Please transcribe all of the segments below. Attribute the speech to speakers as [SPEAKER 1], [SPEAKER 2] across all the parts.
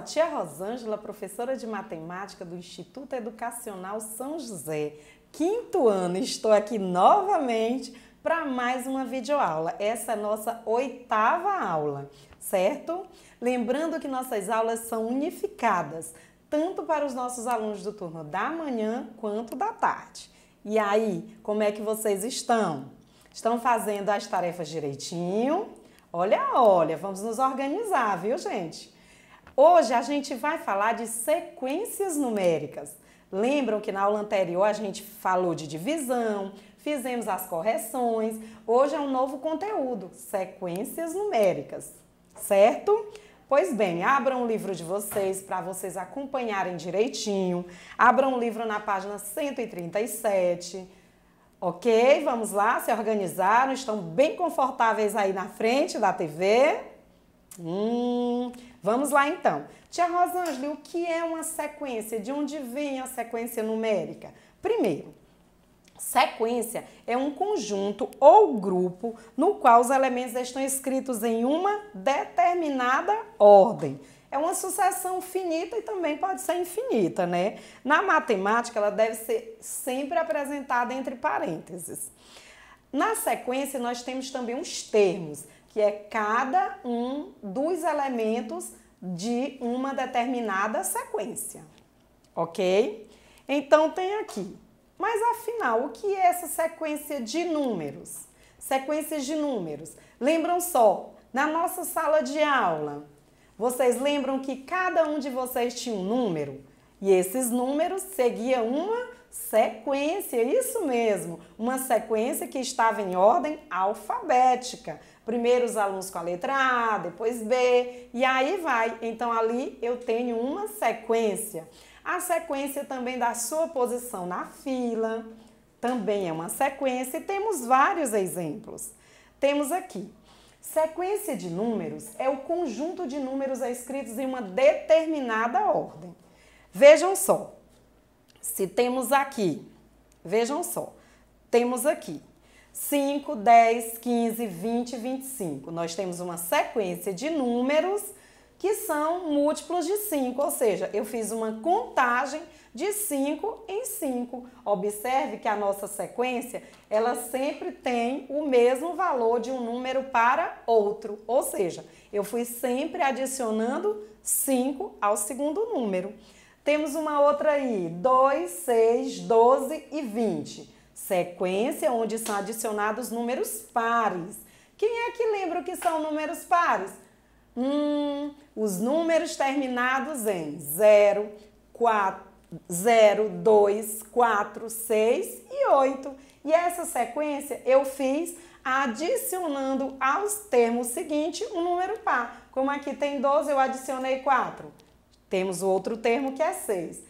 [SPEAKER 1] a tia Rosângela, professora de matemática do Instituto Educacional São José. Quinto ano, estou aqui novamente para mais uma videoaula. Essa é a nossa oitava aula, certo? Lembrando que nossas aulas são unificadas, tanto para os nossos alunos do turno da manhã quanto da tarde. E aí, como é que vocês estão? Estão fazendo as tarefas direitinho? Olha, olha, vamos nos organizar, viu, gente? Hoje a gente vai falar de sequências numéricas. Lembram que na aula anterior a gente falou de divisão, fizemos as correções. Hoje é um novo conteúdo, sequências numéricas, certo? Pois bem, abram o livro de vocês para vocês acompanharem direitinho. Abram o livro na página 137. Ok? Vamos lá, se organizaram, estão bem confortáveis aí na frente da TV. Hum, vamos lá então. Tia Rosângela, o que é uma sequência? De onde vem a sequência numérica? Primeiro, sequência é um conjunto ou grupo no qual os elementos estão escritos em uma determinada ordem. É uma sucessão finita e também pode ser infinita, né? Na matemática, ela deve ser sempre apresentada entre parênteses. Na sequência, nós temos também os termos que é cada um dos elementos de uma determinada sequência, ok? Então tem aqui. Mas afinal, o que é essa sequência de números? Sequências de números. Lembram só, na nossa sala de aula, vocês lembram que cada um de vocês tinha um número? E esses números seguiam uma sequência, isso mesmo, uma sequência que estava em ordem alfabética. Primeiro os alunos com a letra A, depois B, e aí vai. Então ali eu tenho uma sequência. A sequência também da sua posição na fila, também é uma sequência, e temos vários exemplos. Temos aqui Sequência de números é o conjunto de números escritos em uma determinada ordem. Vejam só, se temos aqui, vejam só, temos aqui 5, 10, 15, 20, 25. Nós temos uma sequência de números que são múltiplos de 5, ou seja, eu fiz uma contagem de 5 em 5. Observe que a nossa sequência, ela sempre tem o mesmo valor de um número para outro, ou seja, eu fui sempre adicionando 5 ao segundo número. Temos uma outra aí, 2, 6, 12 e 20. Sequência onde são adicionados números pares. Quem é que lembra o que são números pares? Hum, os números terminados em 0, 4, 0, 2, 4, 6 e 8. E essa sequência eu fiz adicionando aos termos seguintes um número par. Como aqui tem 12, eu adicionei 4. Temos o outro termo que é 6.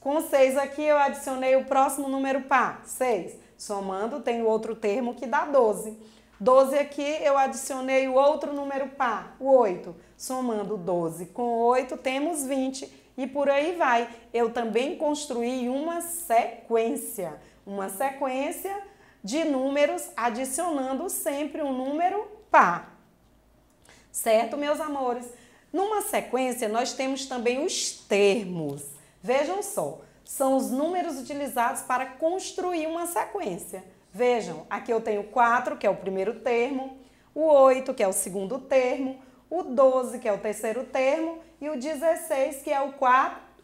[SPEAKER 1] Com 6 aqui eu adicionei o próximo número par, 6. Somando tem o outro termo que dá 12. 12 aqui eu adicionei o outro número par, o 8. Somando 12 com 8 temos 20 e por aí vai. Eu também construí uma sequência, uma sequência de números adicionando sempre um número par. Certo, meus amores? Numa sequência, nós temos também os termos. Vejam só, são os números utilizados para construir uma sequência. Vejam, aqui eu tenho 4, que é o primeiro termo, o 8, que é o segundo termo, o 12, que é o terceiro termo, e o 16, que é o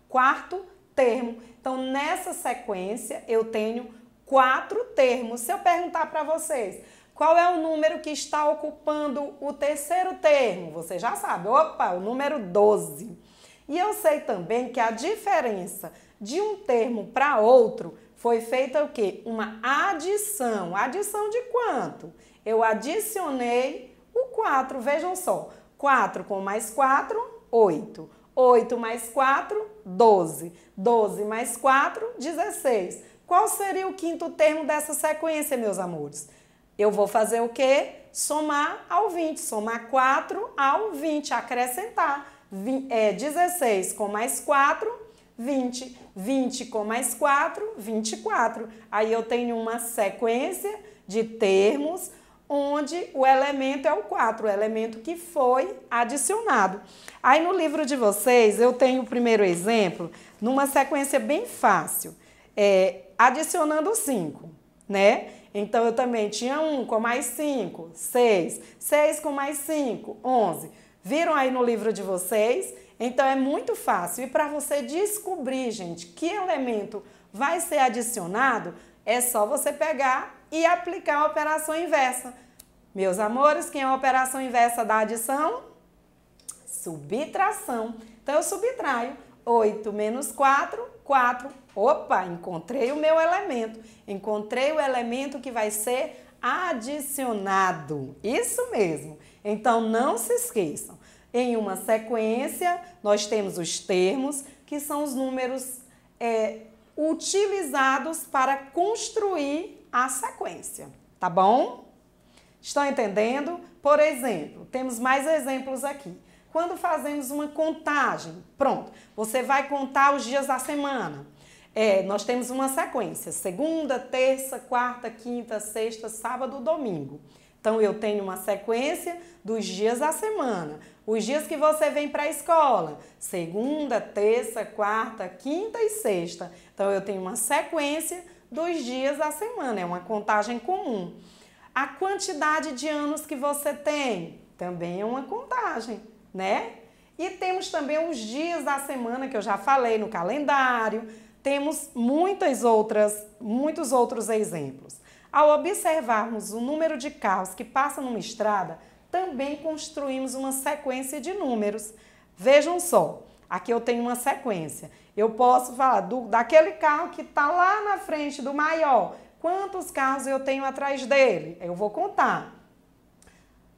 [SPEAKER 1] quarto termo. Então, nessa sequência, eu tenho quatro termos. Se eu perguntar para vocês, qual é o número que está ocupando o terceiro termo? Você já sabe, opa, o número 12. E eu sei também que a diferença de um termo para outro foi feita o quê? Uma adição. Adição de quanto? Eu adicionei o 4, vejam só. 4 com mais 4, 8. 8 mais 4, 12. 12 mais 4, 16. Qual seria o quinto termo dessa sequência, meus amores? Eu vou fazer o quê? Somar ao 20, somar 4 ao 20, acrescentar. É, 16 com mais 4, 20. 20 com mais 4, 24. Aí eu tenho uma sequência de termos onde o elemento é o 4, o elemento que foi adicionado. Aí no livro de vocês eu tenho o primeiro exemplo numa sequência bem fácil, é, adicionando 5, né? Então eu também tinha 1 com mais 5, 6. 6 com mais 5, 11. Viram aí no livro de vocês? Então é muito fácil. E para você descobrir, gente, que elemento vai ser adicionado, é só você pegar e aplicar a operação inversa. Meus amores, quem é a operação inversa da adição? Subtração. Então eu subtraio 8 menos 4 4. Opa, encontrei o meu elemento. Encontrei o elemento que vai ser adicionado. Isso mesmo. Então não se esqueçam. Em uma sequência, nós temos os termos, que são os números é, utilizados para construir a sequência, tá bom? Estão entendendo? Por exemplo, temos mais exemplos aqui. Quando fazemos uma contagem, pronto, você vai contar os dias da semana. É, nós temos uma sequência: segunda, terça, quarta, quinta, sexta, sábado, domingo. Então eu tenho uma sequência dos dias da semana. Os dias que você vem para a escola: segunda, terça, quarta, quinta e sexta. Então eu tenho uma sequência dos dias da semana, é uma contagem comum. A quantidade de anos que você tem também é uma contagem né? E temos também os dias da semana que eu já falei no calendário. Temos muitas outras, muitos outros exemplos. Ao observarmos o número de carros que passam numa estrada, também construímos uma sequência de números. Vejam só, aqui eu tenho uma sequência. Eu posso falar do, daquele carro que está lá na frente do maior, quantos carros eu tenho atrás dele? Eu vou contar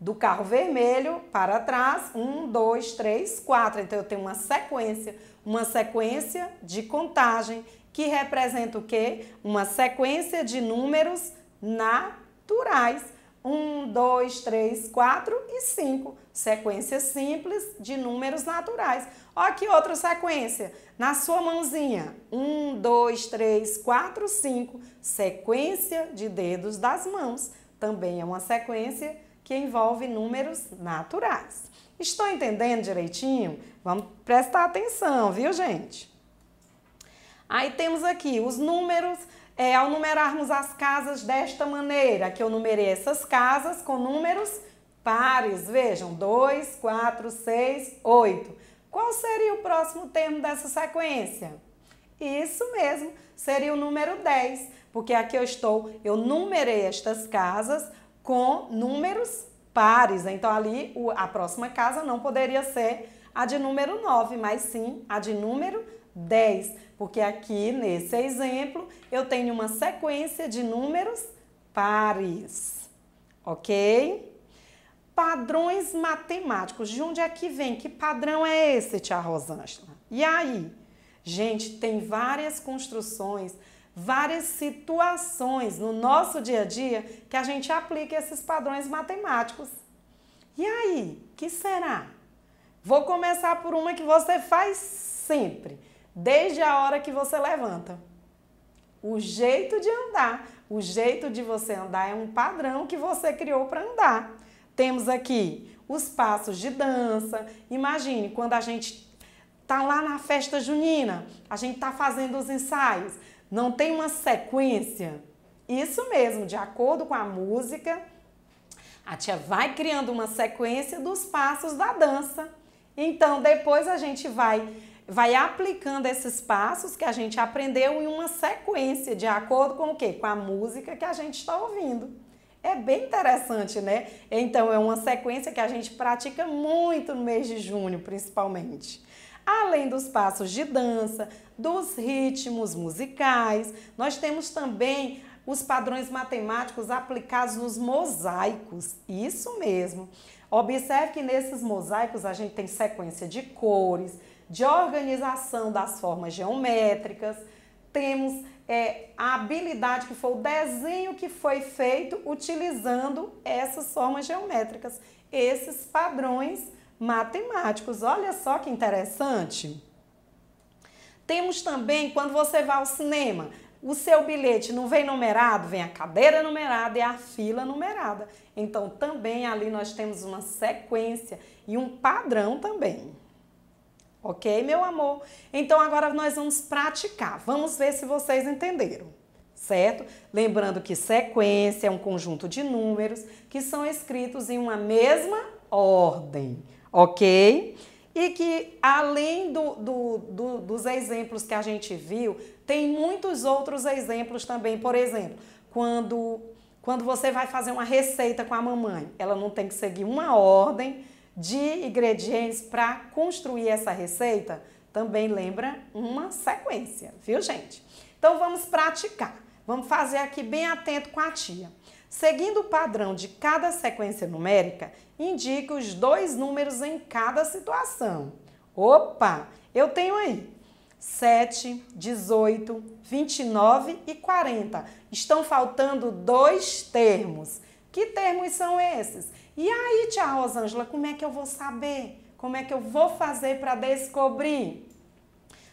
[SPEAKER 1] do carro vermelho para trás, um, dois, três, quatro. Então eu tenho uma sequência, uma sequência de contagem que representa o quê? Uma sequência de números naturais. Um, dois, três, quatro e cinco. Sequência simples de números naturais. Olha que outra sequência. Na sua mãozinha. Um, dois, três, quatro, cinco. Sequência de dedos das mãos. Também é uma sequência que envolve números naturais. Estou entendendo direitinho? Vamos prestar atenção, viu, gente? Aí temos aqui os números, é, ao numerarmos as casas desta maneira, que eu numerei essas casas com números pares. Vejam, 2, 4, 6, 8. Qual seria o próximo termo dessa sequência? Isso mesmo, seria o número 10, porque aqui eu estou, eu numerei estas casas com números pares. Então, ali a próxima casa não poderia ser a de número 9, mas sim a de número 10, porque aqui nesse exemplo eu tenho uma sequência de números pares, ok? Padrões matemáticos, de onde é que vem? Que padrão é esse, tia Rosângela? E aí? Gente, tem várias construções várias situações no nosso dia a dia que a gente aplique esses padrões matemáticos. E aí, que será? Vou começar por uma que você faz sempre, desde a hora que você levanta. O jeito de andar, o jeito de você andar é um padrão que você criou para andar. Temos aqui os passos de dança. Imagine quando a gente tá lá na festa junina, a gente tá fazendo os ensaios, não tem uma sequência. Isso mesmo, de acordo com a música, a tia vai criando uma sequência dos passos da dança. Então depois a gente vai vai aplicando esses passos que a gente aprendeu em uma sequência, de acordo com o quê? Com a música que a gente está ouvindo. É bem interessante, né? Então é uma sequência que a gente pratica muito no mês de junho, principalmente. Além dos passos de dança, dos ritmos musicais, nós temos também os padrões matemáticos aplicados nos mosaicos. Isso mesmo. Observe que nesses mosaicos a gente tem sequência de cores, de organização das formas geométricas, temos é, a habilidade que foi o desenho que foi feito utilizando essas formas geométricas, esses padrões matemáticos. Olha só que interessante. Temos também quando você vai ao cinema, o seu bilhete não vem numerado, vem a cadeira numerada e a fila numerada. Então também ali nós temos uma sequência e um padrão também. Ok, meu amor? Então agora nós vamos praticar. Vamos ver se vocês entenderam, certo? Lembrando que sequência é um conjunto de números que são escritos em uma mesma ordem ok? E que além do, do, do, dos exemplos que a gente viu, tem muitos outros exemplos também. Por exemplo, quando, quando você vai fazer uma receita com a mamãe, ela não tem que seguir uma ordem de ingredientes para construir essa receita? Também lembra uma sequência, viu, gente? Então vamos praticar. Vamos fazer aqui bem atento com a tia. Seguindo o padrão de cada sequência numérica, indique os dois números em cada situação. Opa, eu tenho aí 7, 18, 29 e 40. Estão faltando dois termos. Que termos são esses? E aí, tia Rosângela, como é que eu vou saber? Como é que eu vou fazer para descobrir?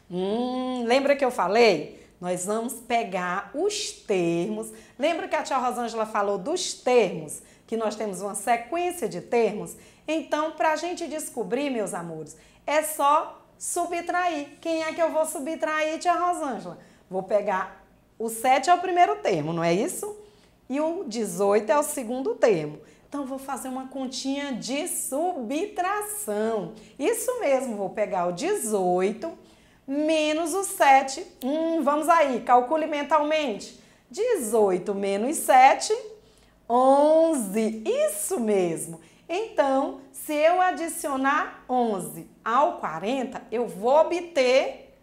[SPEAKER 1] Hum, lembra que eu falei nós vamos pegar os termos. Lembra que a tia Rosângela falou dos termos? Que nós temos uma sequência de termos? Então, para a gente descobrir, meus amores, é só subtrair. Quem é que eu vou subtrair, tia Rosângela? Vou pegar o 7 é o primeiro termo, não é isso? E o 18 é o segundo termo. Então, vou fazer uma continha de subtração. Isso mesmo, vou pegar o 18 menos o 7. Hum, vamos aí, calcule mentalmente. 18 menos 7, 11. Isso mesmo. Então, se eu adicionar 11 ao 40, eu vou obter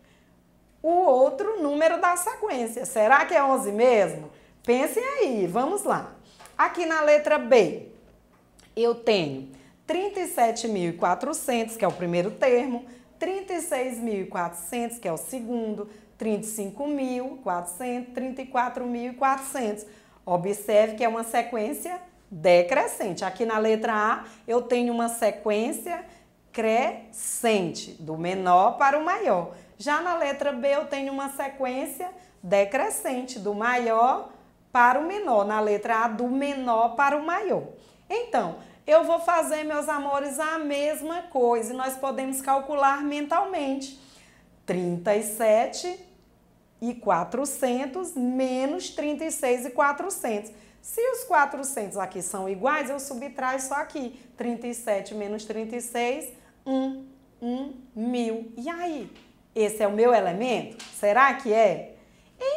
[SPEAKER 1] o outro número da sequência. Será que é 11 mesmo? Pensem aí, vamos lá. Aqui na letra B, eu tenho 37.400, que é o primeiro termo, 36.400, que é o segundo, 35.400, 34.400. Observe que é uma sequência decrescente. Aqui na letra A, eu tenho uma sequência crescente, do menor para o maior. Já na letra B, eu tenho uma sequência decrescente, do maior para o menor. Na letra A, do menor para o maior. Então, eu vou fazer, meus amores, a mesma coisa. E nós podemos calcular mentalmente. 37 e 400 menos 36 e 400. Se os 400 aqui são iguais, eu subtraio só aqui. 37 menos 36, 1, 1, mil. E aí? Esse é o meu elemento? Será que é?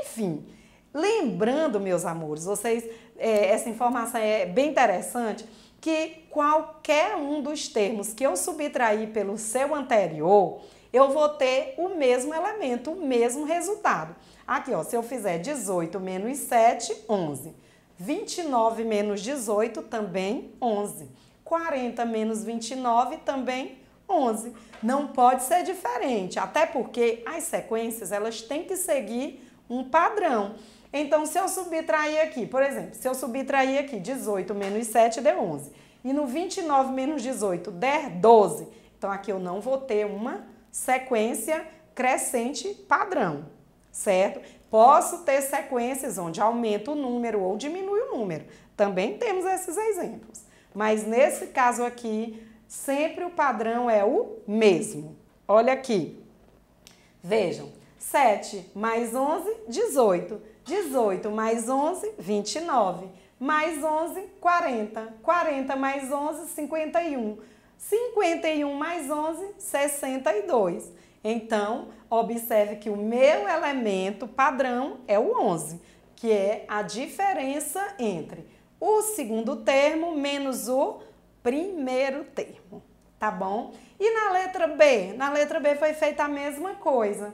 [SPEAKER 1] Enfim, lembrando, meus amores, vocês, é, essa informação é bem interessante que qualquer um dos termos que eu subtrair pelo seu anterior, eu vou ter o mesmo elemento, o mesmo resultado. Aqui, ó, se eu fizer 18 menos 7, 11. 29 menos 18, também 11. 40 menos 29, também 11. Não pode ser diferente, até porque as sequências, elas têm que seguir um padrão. Então, se eu subtrair aqui, por exemplo, se eu subtrair aqui 18 menos 7 deu 11. E no 29 menos 18 der 12. Então, aqui eu não vou ter uma sequência crescente padrão, certo? Posso ter sequências onde aumenta o número ou diminui o número. Também temos esses exemplos. Mas nesse caso aqui, sempre o padrão é o mesmo. Olha aqui. Vejam, 7 mais 11, 18. 18 mais 11, 29. Mais 11, 40. 40 mais 11, 51. 51 mais 11, 62. Então, observe que o meu elemento padrão é o 11, que é a diferença entre o segundo termo menos o primeiro termo, tá bom? E na letra B? Na letra B foi feita a mesma coisa.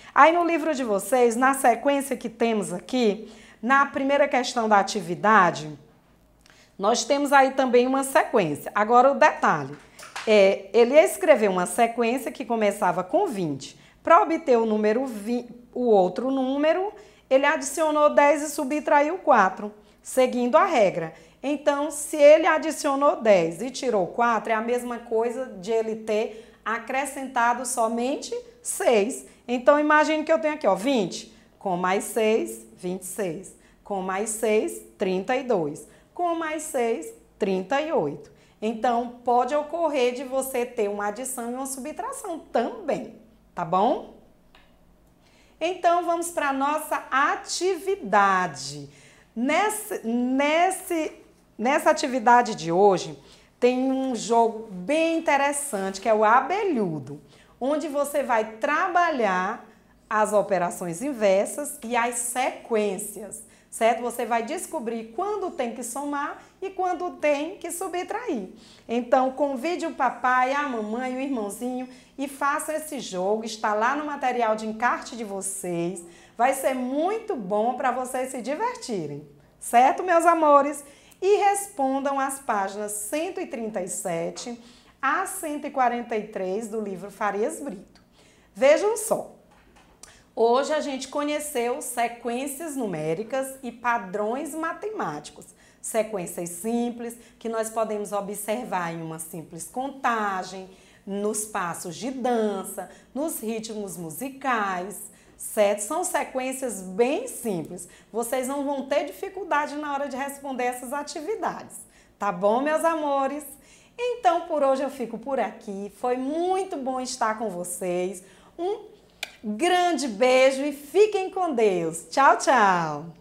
[SPEAKER 1] Aí no livro de vocês, na sequência que temos aqui, na primeira questão da atividade, nós temos aí também uma sequência. Agora o detalhe, é, ele ia escrever uma sequência que começava com 20. Para obter o número 20, o outro número, ele adicionou 10 e subtraiu 4, seguindo a regra. Então, se ele adicionou 10 e tirou 4, é a mesma coisa de ele ter acrescentado somente 4 6. Então, imagine que eu tenho aqui, ó, 20 com mais 6, 26. Com mais 6, 32. Com mais 6, 38. Então, pode ocorrer de você ter uma adição e uma subtração também, tá bom? Então, vamos para a nossa atividade. Nesse, nesse, nessa atividade de hoje, tem um jogo bem interessante que é o abelhudo onde você vai trabalhar as operações inversas e as sequências, certo? Você vai descobrir quando tem que somar e quando tem que subtrair. Então, convide o papai, a mamãe, o irmãozinho e faça esse jogo. Está lá no material de encarte de vocês. Vai ser muito bom para vocês se divertirem, certo, meus amores? E respondam às páginas 137 a 143 do livro Farias Brito. Vejam só. Hoje a gente conheceu sequências numéricas e padrões matemáticos. Sequências simples que nós podemos observar em uma simples contagem, nos passos de dança, nos ritmos musicais, certo? São sequências bem simples. Vocês não vão ter dificuldade na hora de responder essas atividades. Tá bom, meus amores? Então por hoje eu fico por aqui. Foi muito bom estar com vocês. Um grande beijo e fiquem com Deus. Tchau, tchau.